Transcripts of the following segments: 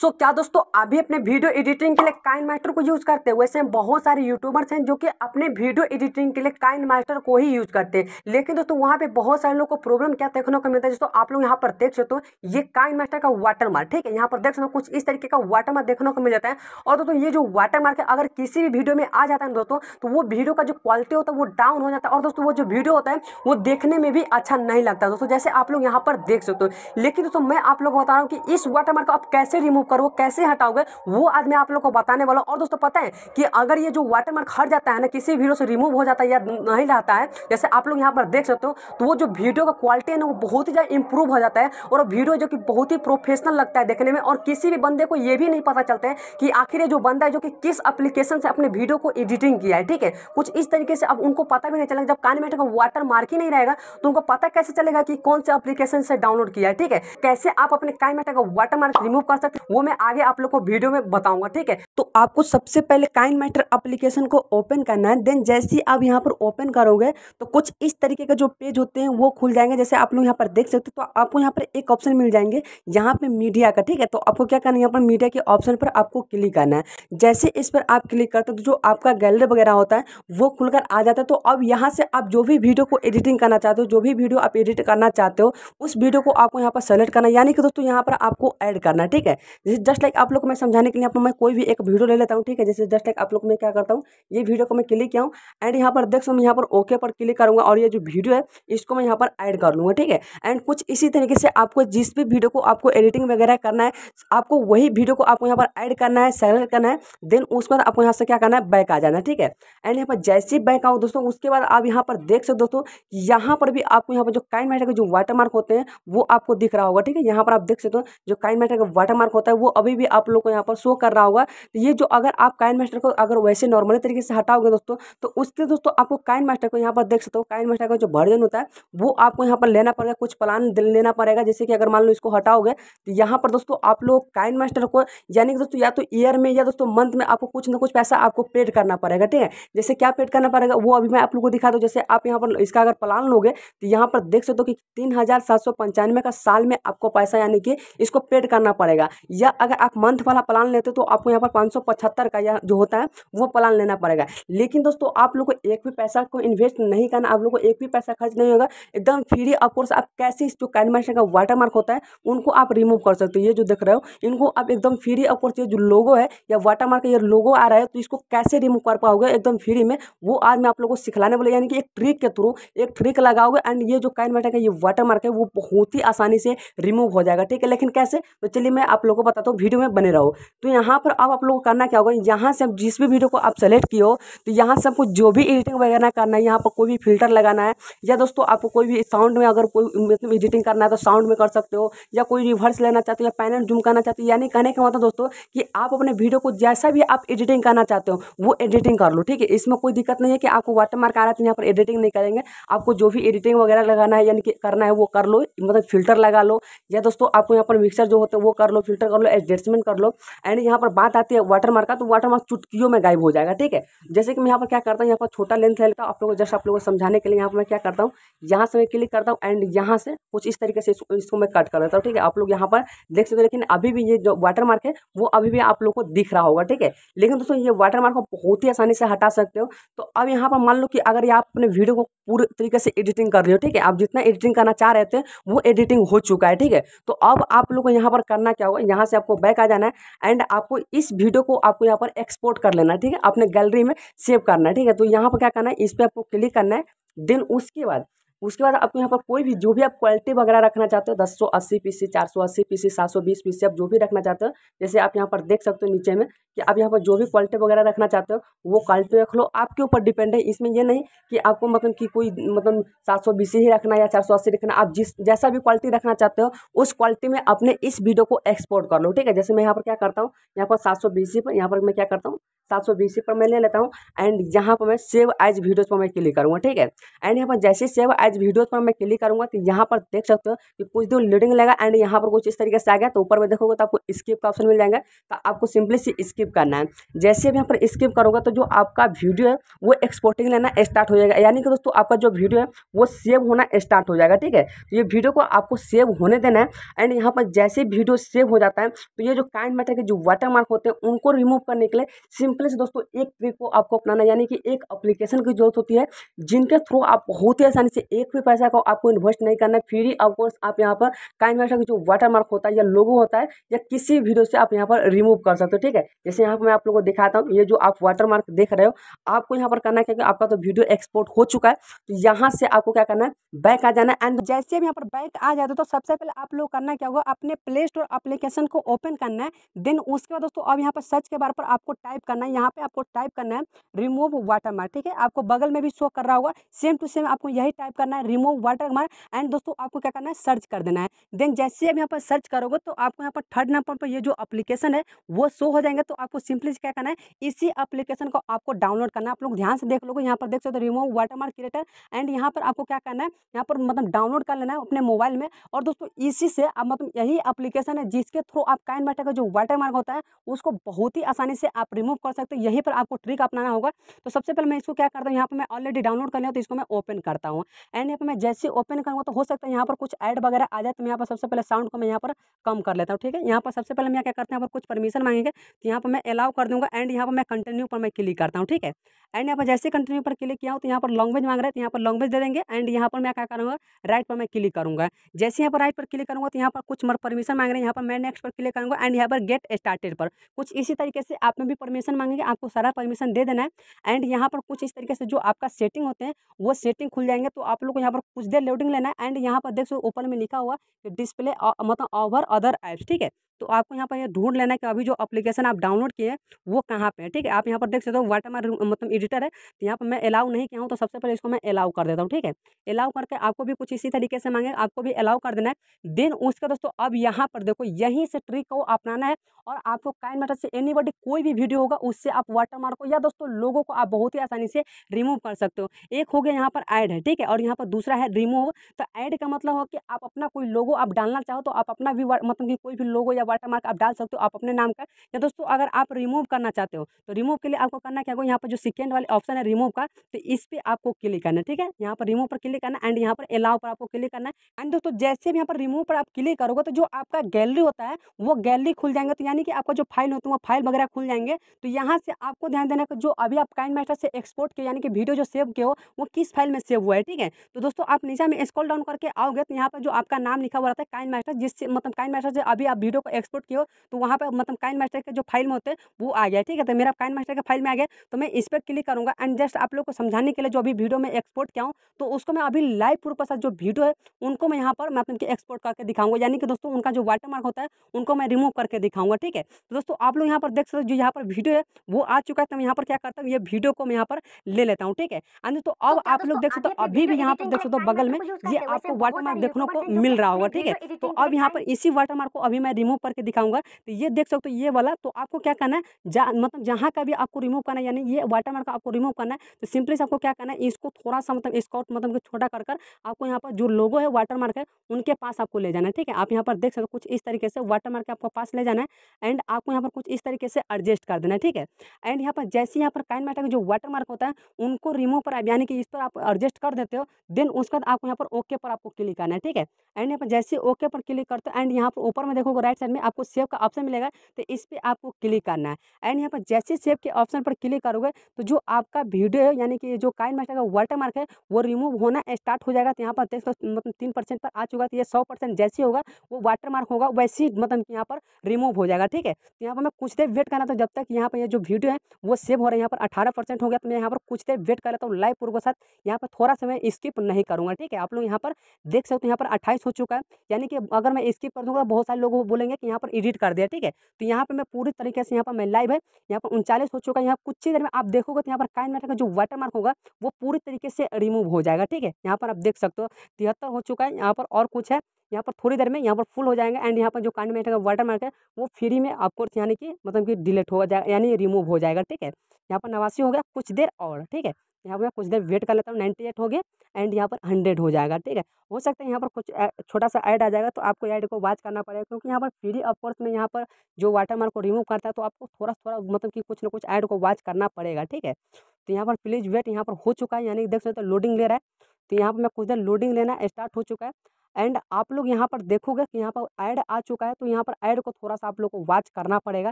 सो so, क्या दोस्तों अभी अपने वीडियो एडिटिंग के लिए काइन मास्टर को यूज़ करते हैं वैसे बहुत सारे यूट्यूबर्स हैं जो कि अपने वीडियो एडिटिंग के लिए काइन मास्टर को ही यूज़ करते हैं लेकिन दोस्तों वहाँ पे बहुत सारे लोग को प्रॉब्लम क्या देखने को मिलता है दोस्तों आप लोग यहाँ पर देख सकते हो ये काइन मास्टर का वाटर मार्क ठीक है यहाँ पर देख सकते हो कुछ इस तरीके का वाटर मार्क देखने को मिल जाता है और दोस्तों ये जो वाटर मार्क है अगर किसी भी वीडियो में आ जाता है दोस्तों तो वो वीडियो का जो क्वालिटी होता है वो डाउन हो जाता है और दोस्तों वो जो वीडियो होता है वो देखने में भी अच्छा नहीं लगता दोस्तों जैसे आप लोग यहाँ पर देख सकते हो लेकिन दोस्तों मैं आप लोग बता रहा हूँ कि इस वाटर मार्क को आप कैसे रिमूव कर वो कैसे हटाओगे वो आज मैं आप लोग को बताने वाला हूँ और दोस्तों पता है कि अगर ये जो वाटर मार्क हट जाता है ना किसी वीडियो से रिमूव हो जाता है या नहीं रहता है जैसे आप लोग यहाँ पर देख सकते हो तो वो जो वीडियो का क्वालिटी है ना वो बहुत ही ज़्यादा इंप्रूव हो जाता है और वीडियो जो कि बहुत ही प्रोफेशनल लगता है देखने में और किसी भी बंदे को ये भी नहीं पता चलता है कि आखिर ये जो बंदा है जो कि किस अप्लीकेशन से अपने वीडियो को एडिटिंग किया है ठीक है कुछ इस तरीके से अब उनको पता भी नहीं चलेगा जब कान में का वाटर मार्क ही नहीं रहेगा तो उनको पता कैसे चलेगा कि कौन से अप्लीकेशन से डाउनलोड किया है ठीक है कैसे आप अपने कान में का वाटर मार्क रिमूव कर सकते वो वो मैं आगे आप लोग को वीडियो में बताऊंगा ठीक है तो आपको सबसे पहले काइन मैटर अप्लीकेशन को ओपन करना है देन जैसे ही आप यहाँ पर ओपन करोगे तो कुछ इस तरीके के जो पेज होते हैं वो खुल जाएंगे जैसे आप लोग यहाँ पर देख सकते हो तो आपको यहाँ पर एक ऑप्शन मिल जाएंगे यहाँ पर मीडिया का ठीक है तो आपको क्या करना है यहाँ पर मीडिया के ऑप्शन पर आपको क्लिक करना है जैसे इस पर आप क्लिक करते हो तो जो आपका गैलरी वगैरह होता है वो खुलकर आ जाता है तो अब यहाँ से आप जो भी वीडियो को एडिटिंग करना चाहते हो जो भी वीडियो आप एडिट करना चाहते हो उस वीडियो को आपको यहाँ पर सेलेक्ट करना यानी कि दोस्तों यहाँ पर आपको ऐड करना ठीक है जैसे जस्ट लाइक आप लोग को मैं समझाने के लिए यहाँ मैं कोई भी एक वीडियो ले लेता हूँ ठीक है जैसे जस्ट लाइक आप लोग मैं क्या करता हूँ ये वीडियो को मैं क्लिक किया हूँ एंड यहाँ पर देख सो मैं यहाँ पर ओके पर क्लिक करूँगा और ये जो वीडियो है इसको मैं यहाँ पर ऐड कर लूँगा ठीक है एंड कुछ इसी तरीके से आपको जिस भी वीडियो को आपको एडिटिंग वगैरह करना है आपको वही वीडियो को आपको यहाँ पर ऐड करना है सेलेक्ट करना है देन उसके बाद आपको यहाँ से क्या करना है बैक आ जाना है ठीक है एंड यहाँ पर जैसे ही बैक आओ दोस्तों उसके बाद आप यहाँ पर देख सकते दोस्तों यहाँ पर भी आपको यहाँ पर जो काइन मैटर के जो वाटर मार्क होते हैं वो आपको दिख रहा होगा ठीक है यहाँ पर आप देख सकते हो जो काइन मैटर का वाटर मार्क होता है होता है वो अभी भी आप लोग को यहाँ पर शो कर रहा होगा तो ये जो अगर आप काइन मास्टर को अगर वैसे नॉर्मली तरीके से हटाओगे दोस्तों तो उसके दोस्तों आपको काइन मास्टर को यहाँ पर देख सकते हो काइन मास्टर का जो वर्जन होता है वो आपको यहाँ पर लेना पड़ेगा कुछ प्लान लेना पड़ेगा जैसे कि अगर मान लो इसको हटाओगे तो यहाँ पर दोस्तों आप लोग काइन मास्टर को यानी कि दोस्तों या तो ईयर में या दोस्तों मंथ में आपको कुछ ना कुछ पैसा आपको पेड करना पड़ेगा ठीक है जैसे क्या पेड करना पड़ेगा वो अभी मैं आप लोग को दिखा दूँ जैसे आप यहाँ पर इसका अगर प्लान लोगे तो यहाँ पर देख सकते हो कि तीन का साल में आपको पैसा यानी कि इसको पेड करना पड़ेगा या अगर आप मंथ वाला प्लान लेते हो तो आपको यहाँ पर पाँच का या जो होता है वो प्लान लेना पड़ेगा लेकिन दोस्तों आप लोग को एक भी पैसा को इन्वेस्ट नहीं करना आप लोग को एक भी पैसा खर्च नहीं होगा एकदम फ्री कोर्स आप कैसे जो कैनमेशन का वाटर मार्क होता है उनको आप रिमूव कर सकते हो ये जो देख रहे हो इनको आप एकदम फ्री कोर्स ये जो लोगो है या वाटर मार्क ये लोगो आ रहा है तो इसको कैसे रिमूव कर पाओगे एकदम फ्री में वो आज मैं आप लोग को सिखलाने वाले यानी कि एक ट्रिक के थ्रू एक ट्रिक लगाओगे एंड ये जो कैनमेशन का ये वाटर मार्क है वो बहुत ही आसानी से रिमूव हो जाएगा ठीक है लेकिन कैसे तो चलिए मैं आप लोगों को बताता हूँ वीडियो में बने रहो तो यहाँ पर अब आप लोगों को करना क्या होगा यहाँ से जिस भी वीडियो को आप सेलेक्ट किए हो तो यहाँ से आपको जो भी एडिटिंग वगैरह करना है यहाँ पर कोई भी फिल्टर लगाना है या दोस्तों आपको कोई भी साउंड में अगर कोई मतलब एडिटिंग करना है तो साउंड में कर सकते हो या कोई रिवर्स लेना चाहते हो या पैनल जूम करना चाहते हो यानी कहने का मतलब दोस्तों कि आप अपने वीडियो को जैसा भी आप एडिटिंग करना चाहते हो वो एडिटिंग कर लो ठीक है इसमें कोई दिक्कत नहीं है कि आपको वाटर मार्क आ रहा है तो यहाँ पर एडिटिंग नहीं करेंगे आपको जो भी एडिटिंग वगैरह लगाना है यानी कि करना है वो कर लो मतलब फिल्टर लगा लो या दोस्तों आपको यहाँ पर मिक्सर जो होता है वो कर लो फिल्टर कर कर लो एडजस्टमेंट कर लो एंड यहाँ पर बात आती है वाटर मार्क का तो वाटर मार्क चुटकियों में गायब हो जाएगा ठीक है जैसे कि मैं यहाँ पर क्या करता हूँ यहाँ पर छोटा लेंथ है का आप लोगों को जस्ट आप लोगों को समझाने के लिए यहाँ पर मैं क्या करता हूँ यहाँ से मैं क्लिक करता हूँ एंड यहाँ से कुछ इस तरीके से इसको मैं कट कर देता हूँ ठीक है आप लोग यहाँ पर देख सकते हो लेकिन अभी भी ये जो वाटर मार्क है वो अभी भी आप लोग को दिख रहा होगा ठीक है लेकिन दोस्तों ये वाटर मार्क को बहुत ही आसानी से हटा सकते हो तो अब यहाँ पर मान लो कि अगर आप अपने वीडियो को पूरे तरीके से एडिटिंग कर रहे हो ठीक है आप जितना एडिटिंग करना चाह रहे थे वो एडिटिंग हो चुका है ठीक है तो अब आप लोग को यहाँ पर करना क्या होगा यहाँ से आपको बैक आ जाना है एंड आपको इस वीडियो को आपको यहाँ पर एक्सपोर्ट कर लेना है ठीक है अपने गैलरी में सेव करना है ठीक है तो यहाँ पर क्या करना है इस पर आपको क्लिक करना है देन उसके बाद उसके बाद आपको यहाँ पर कोई भी जो भी आप क्वालिटी वगैरह रखना चाहते हो दस सौ अस्सी पीसी चार सौ अस्सी पीसी सात सौ बीस पीसी आप जो भी रखना चाहते हो जैसे आप यहाँ पर देख सकते हो नीचे में कि आप यहाँ पर जो भी क्वालिटी वगैरह रखना चाहते हो वो क्वालिटी रख लो आपके ऊपर डिपेंड है इसमें यह नहीं कि आपको मतलब कि कोई मतलब सात सौ बीस ही रखना या चार सौ अस्सी रखना आप जिस जैसा भी क्वालिटी रखना चाहते हो उस क्वालिटी में अपने इस वीडियो को एक्सपोर्ट कर लो ठीक है जैसे मैं यहाँ पर क्या करता हूँ यहाँ पर सात सौ बीस पर यहाँ पर मैं क्या करता हूँ सात सौ बीस पर मैं ले लेता हूँ एंड यहाँ पर मैं सेव एज वीडियोज पर मैं क्लिक करूँगा ठीक है एंड यहाँ पर जैसे सेव एज गाइज वीडियोज पर मैं क्लिक करूंगा तो यहाँ पर देख सकते हो कि कुछ दूर लीडिंग लगा एंड यहाँ पर कुछ इस तरीके से आ गया तो ऊपर में देखोगे तो आपको स्किप का ऑप्शन मिल जाएगा तो आपको सिंपली से स्किप करना है जैसे भी यहाँ पर स्किप करोगे तो जो आपका वीडियो है वो एक्सपोर्टिंग लेना स्टार्ट हो जाएगा यानी कि दोस्तों आपका जो वीडियो है वो सेव होना स्टार्ट हो जाएगा ठीक है तो ये वीडियो को आपको सेव होने देना है एंड यहाँ पर जैसे वीडियो सेव हो जाता है तो ये जो काइंड मैटर के जो वाटर मार्क होते हैं उनको रिमूव करने के लिए सिंपली से दोस्तों एक ट्रिक को आपको अपनाना यानी कि एक अप्लीकेशन की जरूरत होती है जिनके थ्रू आप बहुत ही आसानी से एक भी पैसा को आपको इन्वेस्ट नहीं करना है फ्री ऑफकोर्स आप यहाँ पर काइन का जो वाटर मार्क होता है या लोगो होता है या किसी वीडियो से आप यहाँ पर रिमूव कर सकते हो ठीक है जैसे यहाँ पर मैं आप लोगों को दिखाता हूँ ये जो आप वाटर मार्क देख रहे हो आपको यहाँ पर करना है क्योंकि आपका तो वीडियो एक्सपोर्ट हो चुका है तो यहाँ से आपको क्या करना है बैक आ जाना है एंड जैसे भी यहाँ पर बैक आ जाते तो सबसे पहले आप लोग करना क्या होगा अपने प्ले स्टोर अप्लीकेशन को ओपन करना है देन उसके बाद दोस्तों अब यहाँ पर सर्च के बारे पर आपको टाइप करना है यहाँ पे आपको टाइप करना है रिमूव वाटर मार्क ठीक है आपको बगल में भी शो कर रहा होगा सेम टू सेम आपको यही टाइप करना करना है रिमूव वाटर मार्क एंड दोस्तों आपको क्या करना है सर्च कर देना है देन जैसे आप यहाँ पर सर्च करोगे तो आपको यहाँ पर थर्ड नंबर पर ये जो अप्लीकेशन है वो शो हो जाएंगे तो आपको सिंपली क्या करना है इसी अप्लीकेशन को आपको डाउनलोड करना है आप लोग ध्यान से देख लोगे यहाँ पर देख सकते हो remove watermark creator and यहाँ पर आपको क्या करना है यहाँ पर मतलब डाउनलोड कर लेना है अपने मोबाइल में और दोस्तों इसी से आप मतलब यही अप्लीकेशन है जिसके थ्रू आप काइन बैठे का जो वाटर मार्क होता है उसको बहुत ही आसानी से आप रिमूव कर सकते हो यहीं पर आपको ट्रिक अपनाना होगा तो सबसे पहले मैं इसको क्या करता हूँ यहाँ पर मैं ऑलरेडी डाउनलोड कर लिया तो इसको मैं ओपन करता हूँ एंड यहाँ पर मैं जैसे ओपन करूँगा तो हो सकता है यहाँ पर कुछ ऐड वगैरह आ जाए तो मैं यहाँ पर सबसे पहले साउंड को मैं यहाँ पर कम कर लेता हूँ ठीक है यहाँ पर सबसे पहले मैं क्या करते हैं यहाँ पर कुछ परमिशन मांगेंगे तो यहाँ पर मैं अलाउ कर दूँगा एंड यहाँ पर मैं कंटिन्यू पर मैं क्लिक करता हूँ ठीक है एंड यहाँ पर जैसे कंटिन्यू पर क्लिक किया हूँ तो यहाँ पर लैंग्वेज मांग रहे हैं तो यहाँ पर लैंग्वेज दे देंगे एंड यहाँ पर मैं क्या करूँगा राइट पर मैं क्लिक करूँगा जैसे यहाँ पर राइट पर क्लिक करूँगा तो यहाँ पर कुछ मर परमिशन मांग रहे हैं यहाँ पर मैं नेक्स्ट पर क्लिक करूँगा एंड यहाँ पर गेट स्टार्टेड पर कुछ इसी तरीके से आप में भी परमिशन मांगेंगे आपको सारा परमिशन दे देना है एंड यहाँ पर कुछ इस तरीके से जो आपका सेटिंग होते हैं वो सेटिंग खुल जाएंगे तो आप आप लोग को यहाँ पर कुछ देर लोडिंग लेना है एंड यहाँ पर देख सो ओपन में लिखा हुआ डिस्प्ले मतलब ओवर अदर ऐप्स ठीक है तो आपको यहाँ पर यह ढूंढ लेना है कि अभी जो अप्लीकेशन आप डाउनलोड किए हैं वो कहाँ पे है ठीक है आप यहाँ पर देख सकते हो वाटर मार मतलब एडिटर है तो यहाँ पर मैं अलाउ नहीं किया हूँ तो सबसे पहले इसको मैं अलाउ कर देता हूँ ठीक है अलाउ करके आपको भी कुछ इसी तरीके से मांगे आपको भी अलाउ कर देना है देन उसके दोस्तों अब यहाँ पर देखो यहीं से ट्रिक को अपनाना है और आपको काइन मैटर से एनी कोई भी वीडियो होगा उससे आप वाटर को या दोस्तों लोगों को आप बहुत ही आसानी से रिमूव कर सकते हो एक हो गया यहाँ पर ऐड है ठीक है और यहाँ पर दूसरा है रिमूव तो ऐड का मतलब हो कि आप अपना कोई लोगो आप डालना चाहो तो आप अपना भी मतलब कि कोई भी लोगो या वाटरमार्क आप डाल सकते हो आप अपने नाम का या दोस्तों अगर आप रिमूव करना चाहते हो तो रिमूव के लिए आपको करना क्या होगा यहाँ पर जो सेकेंड वाले ऑप्शन है रिमूव का तो इस पर आपको क्लिक करना है ठीक है यहाँ पर रिमूव पर क्लिक करना एंड यहाँ पर अलाउ पर आपको क्लिक करना है एंड दोस्तों जैसे भी यहाँ पर रिमूव पर आप क्लिक करोगे तो जो आपका गैलरी होता है वो गैलरी खुल जाएंगे तो यानी कि आपका जो फाइल होती है वो फाइल वगैरह खुल जाएंगे तो यहाँ से आपको ध्यान देना है जो अभी आप काइन मास्टर से एक्सपोर्ट किए यानी कि वीडियो जो सेव किए हो वो किस फाइल में सेव हुआ है ठीक है तो दोस्तों आप नीचे में स्कॉल डाउन करके आओगे तो यहाँ पर जो आपका नाम लिखा हुआ रहता है काइन मास्टर जिससे मतलब काइन मास्टर से अभी आप वीडियो को एक्सपोर्ट किया तो वहाँ पर मतलब काइन मास्टर के जो फाइल में होते वो आ गया ठीक है तो मेरा काइन मास्टर के फाइल में आ गया तो मैं इस पर क्लिक करूँगा एंड जस्ट आप लोग को समझाने के लिए जो अभी वीडियो में एक्सपोर्ट किया हूँ तो उसको मैं अभी लाइव प्रूफ के साथ जो वीडियो है उनको मैं यहाँ पर मतलब कि एक्सपोर्ट करके दिखाऊंगा यानी कि दोस्तों उनका जो वाटर मार्क होता है उनको मैं रिमूव करके दिखाऊंगा ठीक है तो दोस्तों आप लोग यहाँ पर देख सकते हो जो यहाँ पर वीडियो है वो आ चुका है तो मैं यहाँ पर क्या करता हूँ ये वीडियो को मैं यहाँ पर ले लेता हूँ ठीक है एंड दोस्तों तो अब आप लोग देख सकते हो अभी भी यहाँ पर देख सकते हो बगल में ये आपको वाटर मार्क देखने को मिल रहा होगा ठीक है तो अब यहाँ पर इसी वाटर मार्क को अभी मैं रिमूव करके दिखाऊंगा तो ये देख सकते हो ये वाला तो आपको क्या करना है जा मतलब जहाँ का भी आपको रिमूव करना है यानी ये वाटर मार्क आपको रिमूव करना है तो सिंपली से आपको क्या करना है इसको थोड़ा सा मतलब स्कॉट मतलब छोटा कर कर आपको यहाँ पर जो लोगो है वाटर मार्क है उनके पास आपको ले जाना है ठीक है आप यहाँ पर देख सकते हो कुछ इस तरीके से वाटर मार्क आपको पास ले जाना है एंड आपको यहाँ पर कुछ इस तरीके से एडजस्ट कर देना है ठीक है एंड यहाँ पर जैसे यहाँ पर काइन मैटर का जो वाटर मार्क होता है उनको रिमूव पर यानी कि इस पर आप एडजस्ट कर देते हो देन उसके बाद आपको यहाँ पर ओके पर आपको क्लिक करना है ठीक है एंड यहाँ पर जैसे ओके पर क्लिक करते हो एंड यहाँ पर ऊपर में देखोगे राइट बाद में आपको सेव का ऑप्शन मिलेगा तो इस पर आपको क्लिक करना है एंड यहाँ पर जैसे सेव के ऑप्शन पर क्लिक करोगे तो जो आपका वीडियो है यानी कि जो काइन मास्टर का वाटर मार्क है वो रिमूव होना स्टार्ट हो जाएगा तो यहाँ पर देख सकते मतलब तीन परसेंट पर आ चुका तो ये सौ परसेंट जैसे होगा वो वाटर मार्क होगा वैसे ही मतलब यहाँ पर रिमूव हो जाएगा ठीक है तो यहाँ पर मैं कुछ देर वेट करना था जब तक यहाँ पर ये जो वीडियो है वो सेव हो रहा है यहाँ पर अठारह परसेंट हो गया तो मैं यहाँ पर कुछ देर वेट कर लेता हूँ लाइव पूर्व के साथ यहाँ पर थोड़ा समय स्किप नहीं करूँगा ठीक है आप लोग यहाँ पर देख सकते हो यहाँ पर अट्ठाईस हो चुका है यानी कि अगर मैं स्किप कर दूँगा बहुत सारे लोग बोलेंगे कि यहाँ पर एडिट कर दिया ठीक है तो यहाँ पर मैं पूरी तरीके से यहाँ पर मैं लाइव है यहाँ पर उनचालीस हो चुका है यहाँ कुछ ही देर में आप देखोगे तो यहाँ पर काइन मैटर का जो वाटर मार्क होगा वो पूरी तरीके से रिमूव हो जाएगा ठीक है यहाँ पर आप देख सकते हो तिहत्तर हो चुका है यहाँ पर और कुछ है यहाँ पर थोड़ी देर में यहाँ पर फुल हो जाएंगे एंड यहाँ पर जो कांड में का वाटर मार्क है वो फ्री में आपको यानी कि मतलब कि डिलीट हो जाएगा यानी रिमूव हो जाएगा ठीक है यहाँ पर नवासी हो गया कुछ देर और ठीक है यहाँ पर मैं कुछ देर वेट कर लेता हूँ नाइन्टी एट हो गया एंड यहाँ पर हंड्रेड हो जाएगा ठीक है हो सकता है यहाँ पर कुछ छोटा सा ऐड आ जाएगा तो आपको ऐड को वाच करना पड़ेगा क्योंकि यहाँ पर फ्री ऑफकोर्स में यहाँ पर जो वाटर मार्क को रिमूव करता है तो आपको थोड़ा थोड़ा मतलब कि कुछ ना कुछ ऐड को वाच करना पड़ेगा ठीक है तो यहाँ पर प्लीज वेट यहाँ पर हो चुका है यानी देख सकते हो लोडिंग ले रहा है तो यहाँ पर मैं कुछ देर लोडिंग लेना स्टार्ट हो चुका है एंड आप लोग यहाँ पर देखोगे कि यहाँ पर ऐड आ चुका है तो यहाँ पर ऐड को थोड़ा सा आप लोग को वॉच करना पड़ेगा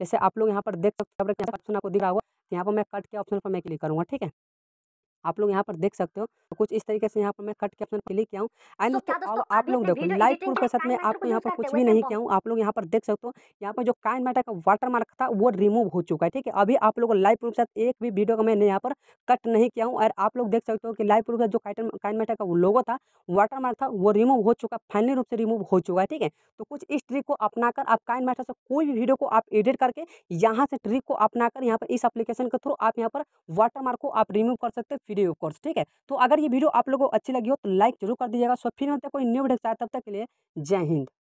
जैसे आप लोग यहाँ पर देख सकते हैं ऑप्शन आपको दिख रहा होगा तो यहाँ पर मैं कट के ऑप्शन पर मैं क्लिक करूँगा ठीक है आप लोग यहाँ पर देख सकते हो तो कुछ इस तरीके से यहाँ पर मैं कट के अपना क्लिक किया हूँ एंड दोस्तों आप लोग देखो लाइव प्रूफ के साथ में आपको यहाँ पर कुछ भी नहीं तो। किया हूँ आप लोग यहाँ पर देख सकते हो यहाँ पर जो काइन मेटा का वाटर मार्क था वो रिमूव हो चुका है ठीक है अभी आप लोग लाइव प्रूफ के साथ एक भी वीडियो का मैंने यहाँ पर कट नहीं किया हूँ और आप लोग देख सकते हो कि लाइव प्रूफ का जो काइन मेटा का लोगो था वाटर मार्क था वो रिमूव हो चुका फाइनली रूप से रिमूव हो चुका है ठीक है तो कुछ इस ट्रिक को अपना आप काइन मेटा से कोई भी वीडियो को आप एडिट करके यहाँ से ट्रिक को अपना यहाँ पर इस एप्लीकेशन के थ्रू आप यहाँ पर वाटर मार्क को आप रिमूव कर सकते हो वीडियो कोर्स ठीक है तो अगर ये वीडियो आप लोगों को अच्छी लगी हो तो लाइक जरूर कर दीजिएगा सो फिर मिलते हैं कोई न्यू वीडियो तब तक के लिए जय हिंद